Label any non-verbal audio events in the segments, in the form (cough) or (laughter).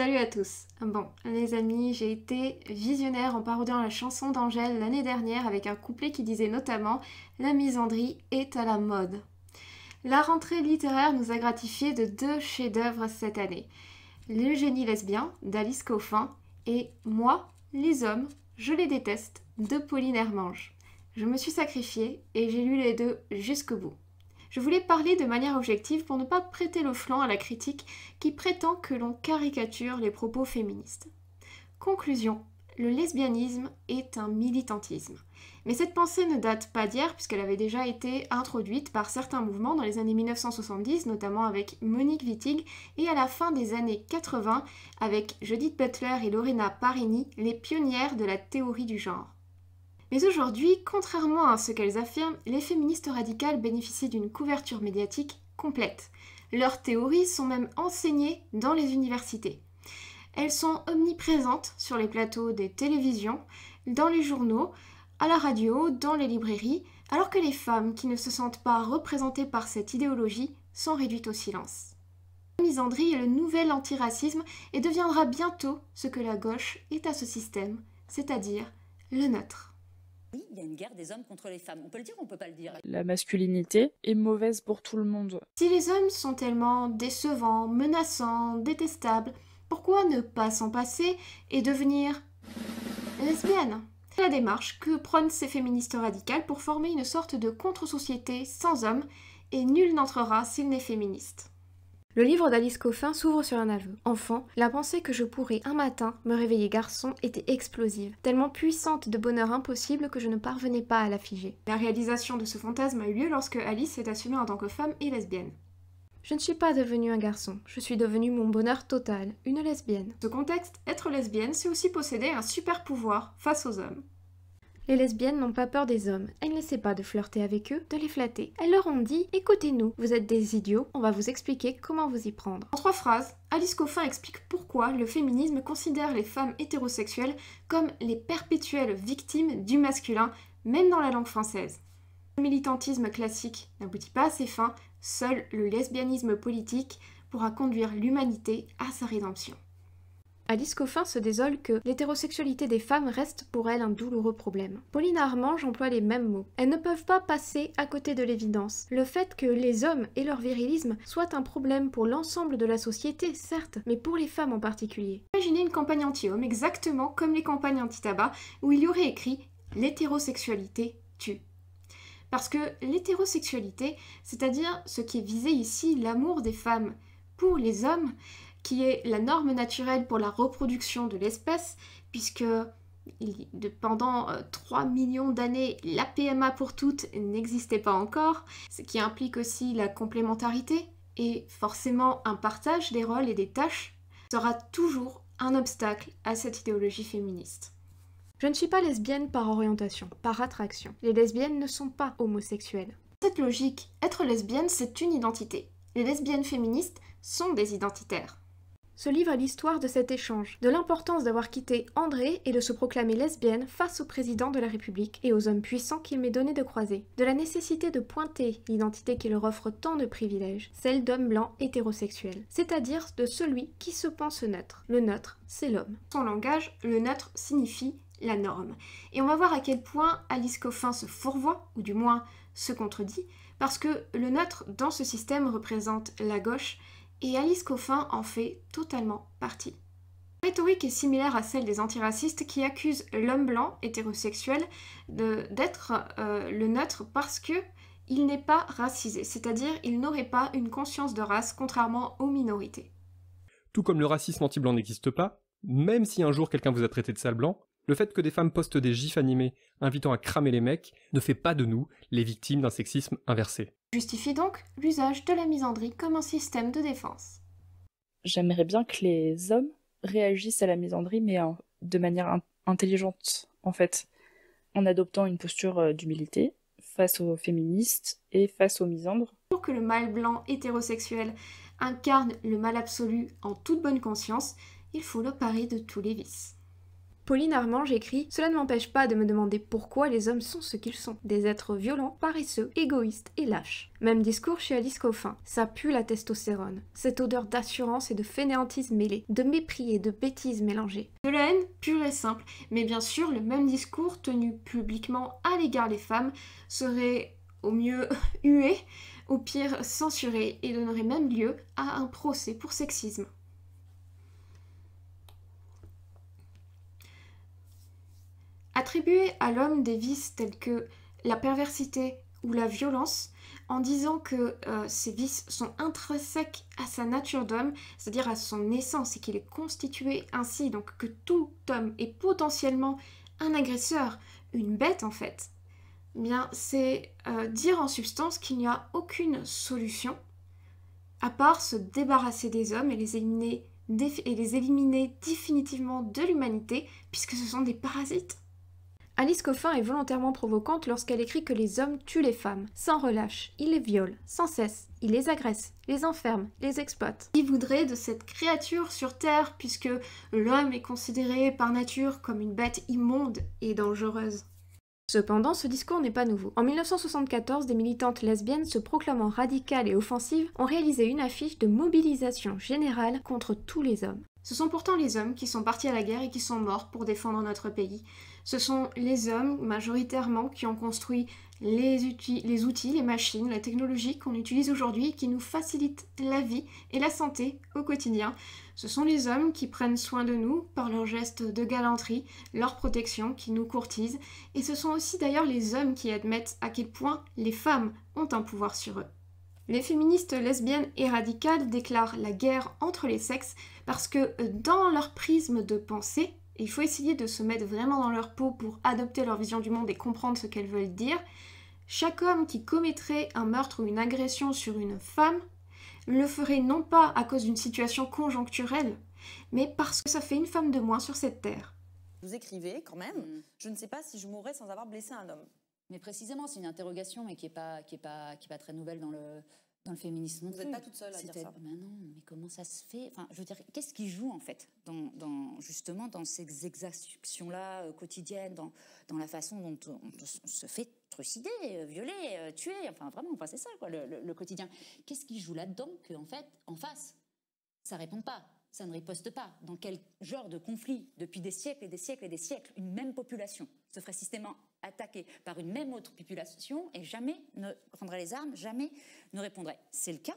Salut à tous Bon, les amis, j'ai été visionnaire en parodiant la chanson d'Angèle l'année dernière avec un couplet qui disait notamment « La misandrie est à la mode ». La rentrée littéraire nous a gratifié de deux chefs-d'œuvre cette année. « Le génie lesbien » d'Alice Coffin et « Moi, les hommes, je les déteste » de Pauline Hermange. Je me suis sacrifiée et j'ai lu les deux jusqu'au bout. Je voulais parler de manière objective pour ne pas prêter le flanc à la critique qui prétend que l'on caricature les propos féministes. Conclusion. Le lesbianisme est un militantisme. Mais cette pensée ne date pas d'hier puisqu'elle avait déjà été introduite par certains mouvements dans les années 1970, notamment avec Monique Wittig, et à la fin des années 80 avec Judith Butler et Lorena Parini, les pionnières de la théorie du genre. Mais aujourd'hui, contrairement à ce qu'elles affirment, les féministes radicales bénéficient d'une couverture médiatique complète. Leurs théories sont même enseignées dans les universités. Elles sont omniprésentes sur les plateaux des télévisions, dans les journaux, à la radio, dans les librairies, alors que les femmes qui ne se sentent pas représentées par cette idéologie sont réduites au silence. La misandrie est le nouvel antiracisme et deviendra bientôt ce que la gauche est à ce système, c'est-à-dire le nôtre il y a une guerre des hommes contre les femmes. On peut le dire ou on peut pas le dire La masculinité est mauvaise pour tout le monde. Si les hommes sont tellement décevants, menaçants, détestables, pourquoi ne pas s'en passer et devenir lesbienne C'est la démarche que prônent ces féministes radicales pour former une sorte de contre-société sans hommes et nul n'entrera s'il n'est féministe. Le livre d'Alice Coffin s'ouvre sur un aveu. Enfant, la pensée que je pourrais un matin me réveiller garçon était explosive, tellement puissante de bonheur impossible que je ne parvenais pas à la La réalisation de ce fantasme a eu lieu lorsque Alice s'est assumée en tant que femme et lesbienne. Je ne suis pas devenue un garçon, je suis devenue mon bonheur total, une lesbienne. Ce contexte, être lesbienne, c'est aussi posséder un super pouvoir face aux hommes. Les lesbiennes n'ont pas peur des hommes, elles n'essaient pas de flirter avec eux, de les flatter. Elles leur ont dit Écoutez-nous, vous êtes des idiots, on va vous expliquer comment vous y prendre. En trois phrases, Alice Coffin explique pourquoi le féminisme considère les femmes hétérosexuelles comme les perpétuelles victimes du masculin, même dans la langue française. Le militantisme classique n'aboutit pas à ses fins, seul le lesbianisme politique pourra conduire l'humanité à sa rédemption. Alice Coffin se désole que l'hétérosexualité des femmes reste pour elle un douloureux problème. Pauline Armange emploie les mêmes mots. Elles ne peuvent pas passer à côté de l'évidence. Le fait que les hommes et leur virilisme soient un problème pour l'ensemble de la société, certes, mais pour les femmes en particulier. Imaginez une campagne anti-homme exactement comme les campagnes anti-tabac où il y aurait écrit L'hétérosexualité tue. Parce que l'hétérosexualité, c'est-à-dire ce qui est visé ici, l'amour des femmes pour les hommes, qui est la norme naturelle pour la reproduction de l'espèce, puisque pendant 3 euh, millions d'années, la PMA pour toutes n'existait pas encore, ce qui implique aussi la complémentarité et forcément un partage des rôles et des tâches sera toujours un obstacle à cette idéologie féministe. Je ne suis pas lesbienne par orientation, par attraction. Les lesbiennes ne sont pas homosexuelles. Cette logique, être lesbienne, c'est une identité. Les lesbiennes féministes sont des identitaires. Ce livre est l'histoire de cet échange, de l'importance d'avoir quitté André et de se proclamer lesbienne face au président de la République et aux hommes puissants qu'il m'est donné de croiser, de la nécessité de pointer l'identité qui leur offre tant de privilèges, celle d'homme blanc hétérosexuel, c'est-à-dire de celui qui se pense neutre. Le neutre, c'est l'homme. Son langage, le neutre signifie la norme. Et on va voir à quel point Alice Coffin se fourvoie, ou du moins se contredit, parce que le neutre dans ce système représente la gauche et Alice Coffin en fait totalement partie. La rhétorique est similaire à celle des antiracistes qui accusent l'homme blanc hétérosexuel d'être euh, le neutre parce que il n'est pas racisé, c'est-à-dire il n'aurait pas une conscience de race contrairement aux minorités. Tout comme le racisme anti-blanc n'existe pas, même si un jour quelqu'un vous a traité de sale blanc, le fait que des femmes postent des gifs animés invitant à cramer les mecs ne fait pas de nous les victimes d'un sexisme inversé justifie donc l'usage de la misandrie comme un système de défense. J'aimerais bien que les hommes réagissent à la misandrie, mais de manière intelligente, en fait, en adoptant une posture euh, d'humilité face aux féministes et face aux misandres. Pour que le mâle blanc hétérosexuel incarne le mal absolu en toute bonne conscience, il faut le parer de tous les vices. Pauline Armand écrit Cela ne m'empêche pas de me demander pourquoi les hommes sont ce qu'ils sont, des êtres violents, paresseux, égoïstes et lâches. Même discours chez Alice Coffin. Ça pue la testostérone, cette odeur d'assurance et de fainéantisme mêlée, de mépris et de bêtises mélangées. De la haine pure et simple, mais bien sûr, le même discours tenu publiquement à l'égard des femmes serait au mieux (laughs) hué, au pire censuré et donnerait même lieu à un procès pour sexisme. Attribuer à l'homme des vices tels que la perversité ou la violence en disant que euh, ces vices sont intrinsèques à sa nature d'homme, c'est-à-dire à son essence, et qu'il est constitué ainsi, donc que tout homme est potentiellement un agresseur, une bête en fait, eh bien c'est euh, dire en substance qu'il n'y a aucune solution à part se débarrasser des hommes et les éliminer, et les éliminer définitivement de l'humanité, puisque ce sont des parasites. Alice Coffin est volontairement provocante lorsqu'elle écrit que les hommes tuent les femmes, sans relâche, ils les violent, sans cesse, ils les agressent, les enferment, les exploitent. Qui voudrait de cette créature sur Terre puisque l'homme est considéré par nature comme une bête immonde et dangereuse Cependant, ce discours n'est pas nouveau. En 1974, des militantes lesbiennes se proclamant radicales et offensives ont réalisé une affiche de mobilisation générale contre tous les hommes. Ce sont pourtant les hommes qui sont partis à la guerre et qui sont morts pour défendre notre pays. Ce sont les hommes majoritairement qui ont construit les outils, les, outils, les machines, la technologie qu'on utilise aujourd'hui qui nous facilite la vie et la santé au quotidien. Ce sont les hommes qui prennent soin de nous par leurs gestes de galanterie, leur protection, qui nous courtisent. Et ce sont aussi d'ailleurs les hommes qui admettent à quel point les femmes ont un pouvoir sur eux. Les féministes lesbiennes et radicales déclarent la guerre entre les sexes parce que euh, dans leur prisme de pensée, il faut essayer de se mettre vraiment dans leur peau pour adopter leur vision du monde et comprendre ce qu'elles veulent dire. Chaque homme qui commettrait un meurtre ou une agression sur une femme le ferait non pas à cause d'une situation conjoncturelle, mais parce que ça fait une femme de moins sur cette terre. Vous écrivez quand même, mm. je ne sais pas si je mourrais sans avoir blessé un homme. Mais précisément, c'est une interrogation, mais qui n'est pas, qui est pas, qui très nouvelle dans le, dans le féminisme. Vous n'êtes pas toute seule à dire ça. Mais non, mais comment ça se fait Enfin, je veux dire, qu'est-ce qui joue en fait dans, justement dans ces exactions-là euh, quotidiennes, dans, dans la façon dont on, se fait trucider, euh, violer, euh, tuer. Enfin, vraiment, enfin, c'est ça quoi, le, quotidien. Qu'est-ce qui joue là-dedans que en fait, en face, ça répond pas ça ne riposte pas. Dans quel genre de conflit, depuis des siècles et des siècles et des siècles, une même population se ferait systématiquement attaqués par une même autre population et jamais ne prendrait les armes, jamais ne répondrait. C'est le cas.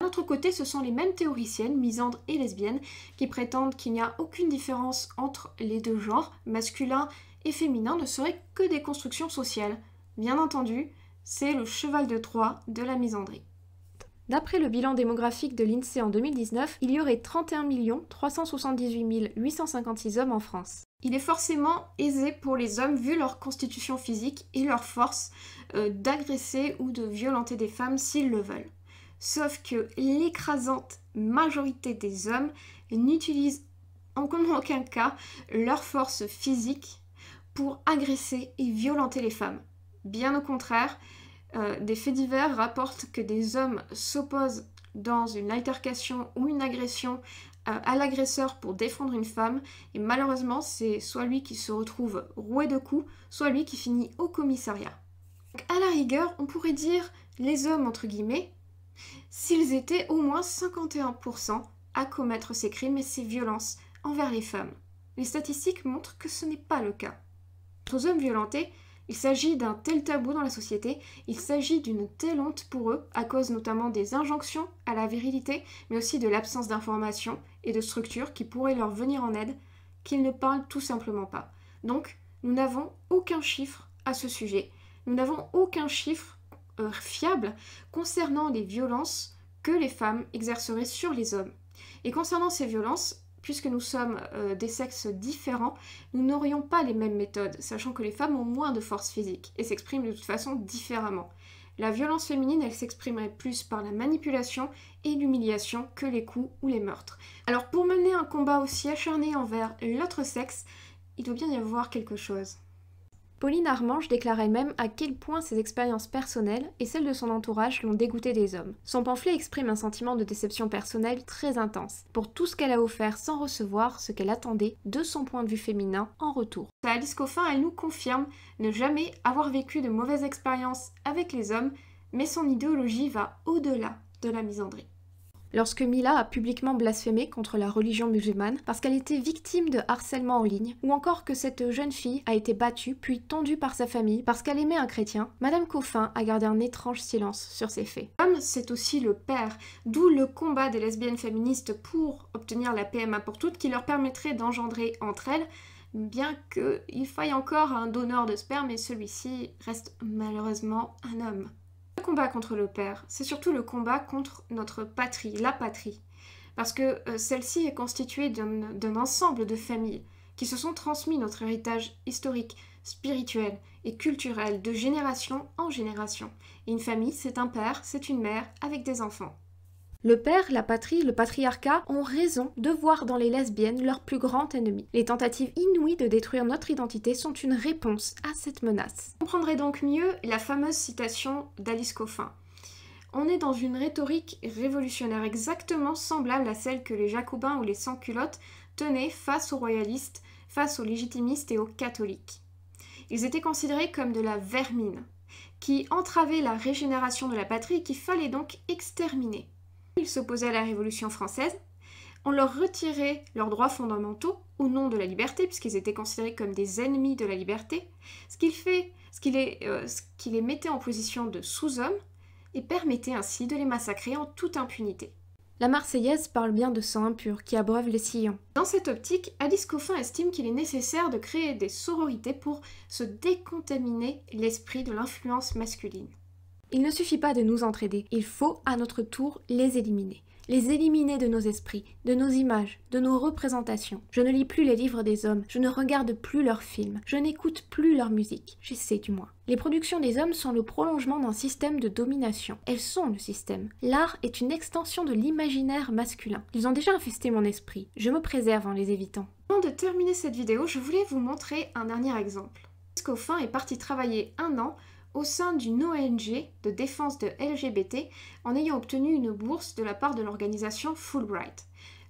D'un autre côté, ce sont les mêmes théoriciennes, misandres et lesbiennes, qui prétendent qu'il n'y a aucune différence entre les deux genres, masculin et féminin, ne seraient que des constructions sociales. Bien entendu, c'est le cheval de Troie de la misandrie. D'après le bilan démographique de l'INSEE en 2019, il y aurait 31 378 856 hommes en France il est forcément aisé pour les hommes, vu leur constitution physique et leur force, euh, d'agresser ou de violenter des femmes s'ils le veulent. Sauf que l'écrasante majorité des hommes n'utilisent en aucun cas leur force physique pour agresser et violenter les femmes. Bien au contraire, euh, des faits divers rapportent que des hommes s'opposent dans une altercation ou une agression à l'agresseur pour défendre une femme, et malheureusement c'est soit lui qui se retrouve roué de coups, soit lui qui finit au commissariat. à la rigueur, on pourrait dire les hommes entre guillemets, s'ils étaient au moins 51% à commettre ces crimes et ces violences envers les femmes. Les statistiques montrent que ce n'est pas le cas. Aux hommes violentés, il s'agit d'un tel tabou dans la société, il s'agit d'une telle honte pour eux, à cause notamment des injonctions à la virilité, mais aussi de l'absence d'information et de structures qui pourraient leur venir en aide qu'ils ne parlent tout simplement pas. Donc, nous n'avons aucun chiffre à ce sujet. Nous n'avons aucun chiffre euh, fiable concernant les violences que les femmes exerceraient sur les hommes. Et concernant ces violences, puisque nous sommes euh, des sexes différents, nous n'aurions pas les mêmes méthodes, sachant que les femmes ont moins de force physique et s'expriment de toute façon différemment. La violence féminine, elle s'exprimerait plus par la manipulation et l'humiliation que les coups ou les meurtres. Alors pour mener un combat aussi acharné envers l'autre sexe, il doit bien y avoir quelque chose. Pauline Armange déclarait même à quel point ses expériences personnelles et celles de son entourage l'ont dégoûtée des hommes. Son pamphlet exprime un sentiment de déception personnelle très intense, pour tout ce qu'elle a offert sans recevoir ce qu'elle attendait de son point de vue féminin en retour. À Alice Coffin, elle nous confirme ne jamais avoir vécu de mauvaises expériences avec les hommes, mais son idéologie va au-delà de la misandrie lorsque Mila a publiquement blasphémé contre la religion musulmane parce qu'elle était victime de harcèlement en ligne, ou encore que cette jeune fille a été battue puis tendue par sa famille parce qu'elle aimait un chrétien, Madame Coffin a gardé un étrange silence sur ces faits. L'homme, c'est aussi le père, d'où le combat des lesbiennes féministes pour obtenir la PMA pour toutes qui leur permettrait d'engendrer entre elles bien qu'il faille encore un donneur de sperme et celui-ci reste malheureusement un homme. Le combat contre le père, c'est surtout le combat contre notre patrie, la patrie, parce que euh, celle-ci est constituée d'un ensemble de familles qui se sont transmis notre héritage historique, spirituel et culturel de génération en génération. Et une famille, c'est un père, c'est une mère avec des enfants. Le père, la patrie, le patriarcat ont raison de voir dans les lesbiennes leur plus grand ennemi. Les tentatives inouïes de détruire notre identité sont une réponse à cette menace. On comprendrez donc mieux la fameuse citation d'Alice Coffin. On est dans une rhétorique révolutionnaire exactement semblable à celle que les jacobins ou les sans-culottes tenaient face aux royalistes, face aux légitimistes et aux catholiques. Ils étaient considérés comme de la vermine, qui entravait la régénération de la patrie et qu'il fallait donc exterminer. Ils s'opposaient à la Révolution française. On leur retirait leurs droits fondamentaux au nom de la liberté, puisqu'ils étaient considérés comme des ennemis de la liberté, ce qui, fait, les, euh, les mettait en position de sous-hommes et permettait ainsi de les massacrer en toute impunité. La Marseillaise parle bien de sang impur qui abreuve les sillons. Dans cette optique, Alice Coffin estime qu'il est nécessaire de créer des sororités pour se décontaminer l'esprit de l'influence masculine. Il ne suffit pas de nous entraider, il faut à notre tour les éliminer les éliminer de nos esprits, de nos images, de nos représentations. Je ne lis plus les livres des hommes, je ne regarde plus leurs films, je n'écoute plus leur musique, j'essaie du moins. Les productions des hommes sont le prolongement d'un système de domination. Elles sont le système. L'art est une extension de l'imaginaire masculin. Ils ont déjà infesté mon esprit. Je me préserve en les évitant. Avant de terminer cette vidéo, je voulais vous montrer un dernier exemple. fin est parti travailler un an au sein d'une ONG de défense de LGBT en ayant obtenu une bourse de la part de l'organisation Fulbright.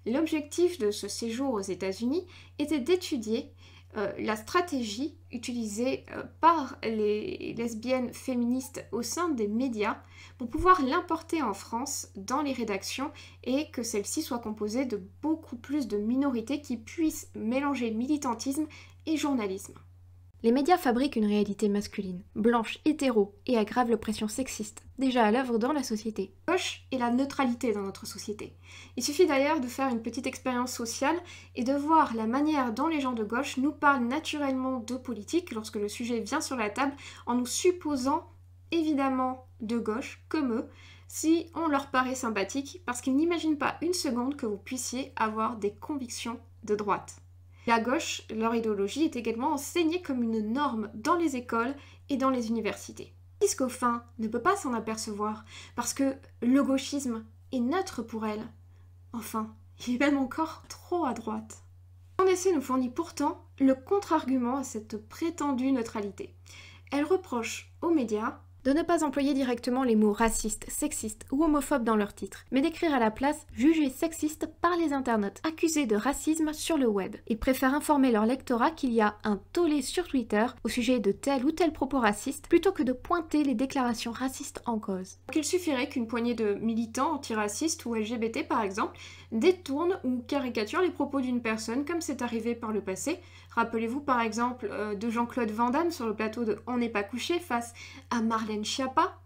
L'objectif de ce séjour aux États-Unis était d'étudier euh, la stratégie utilisée euh, par les lesbiennes féministes au sein des médias pour pouvoir l'importer en France dans les rédactions et que celle-ci soit composée de beaucoup plus de minorités qui puissent mélanger militantisme et journalisme. Les médias fabriquent une réalité masculine, blanche, hétéro, et aggravent l'oppression sexiste, déjà à l'œuvre dans la société. Gauche est la neutralité dans notre société. Il suffit d'ailleurs de faire une petite expérience sociale et de voir la manière dont les gens de gauche nous parlent naturellement de politique lorsque le sujet vient sur la table en nous supposant évidemment de gauche, comme eux, si on leur paraît sympathique, parce qu'ils n'imaginent pas une seconde que vous puissiez avoir des convictions de droite. La gauche, leur idéologie, est également enseignée comme une norme dans les écoles et dans les universités. fin ne peut pas s'en apercevoir, parce que le gauchisme est neutre pour elle. Enfin, il est même encore trop à droite. Son essai nous fournit pourtant le contre-argument à cette prétendue neutralité. Elle reproche aux médias de ne pas employer directement les mots racistes, sexistes ou homophobes dans leur titre, mais d'écrire à la place jugé sexiste par les internautes, accusés de racisme sur le web. Ils préfèrent informer leur lectorat qu'il y a un tollé sur Twitter au sujet de tel ou tel propos raciste plutôt que de pointer les déclarations racistes en cause. Donc il suffirait qu'une poignée de militants antiracistes ou LGBT par exemple détourne ou caricature les propos d'une personne, comme c'est arrivé par le passé. Rappelez-vous par exemple euh, de Jean-Claude Van Damme sur le plateau de On n'est pas couché face à Marlène Schiappa,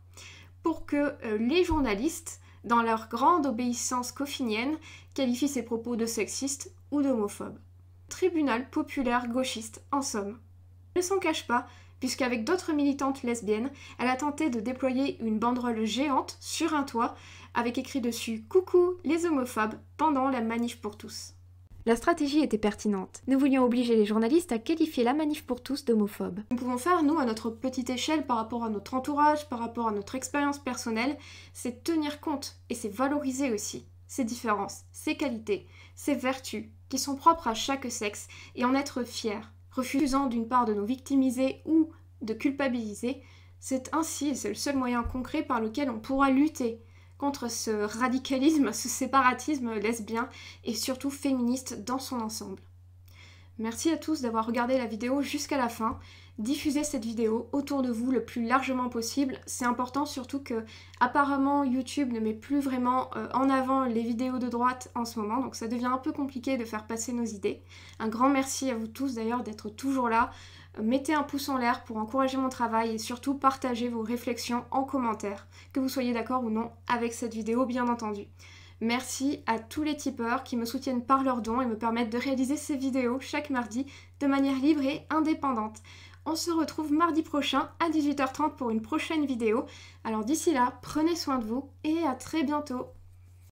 pour que euh, les journalistes, dans leur grande obéissance coffinienne, qualifient ses propos de sexistes ou d'homophobes. Tribunal populaire gauchiste, en somme. Ne s'en cache pas, puisqu'avec d'autres militantes lesbiennes, elle a tenté de déployer une banderole géante sur un toit avec écrit dessus Coucou les homophobes pendant la manif pour tous. La stratégie était pertinente. Nous voulions obliger les journalistes à qualifier la manif pour tous d'homophobe. Nous pouvons faire, nous, à notre petite échelle, par rapport à notre entourage, par rapport à notre expérience personnelle, c'est tenir compte et c'est valoriser aussi ces différences, ces qualités, ces vertus qui sont propres à chaque sexe et en être fiers refusant d'une part de nous victimiser ou de culpabiliser, c'est ainsi et c'est le seul moyen concret par lequel on pourra lutter contre ce radicalisme, (laughs) ce séparatisme lesbien et surtout féministe dans son ensemble. Merci à tous d'avoir regardé la vidéo jusqu'à la fin. Diffusez cette vidéo autour de vous le plus largement possible. C'est important surtout que apparemment YouTube ne met plus vraiment euh, en avant les vidéos de droite en ce moment, donc ça devient un peu compliqué de faire passer nos idées. Un grand merci à vous tous d'ailleurs d'être toujours là. Mettez un pouce en l'air pour encourager mon travail et surtout partagez vos réflexions en commentaire, que vous soyez d'accord ou non avec cette vidéo bien entendu. Merci à tous les tipeurs qui me soutiennent par leurs dons et me permettent de réaliser ces vidéos chaque mardi de manière libre et indépendante. On se retrouve mardi prochain à 18h30 pour une prochaine vidéo. Alors d'ici là, prenez soin de vous et à très bientôt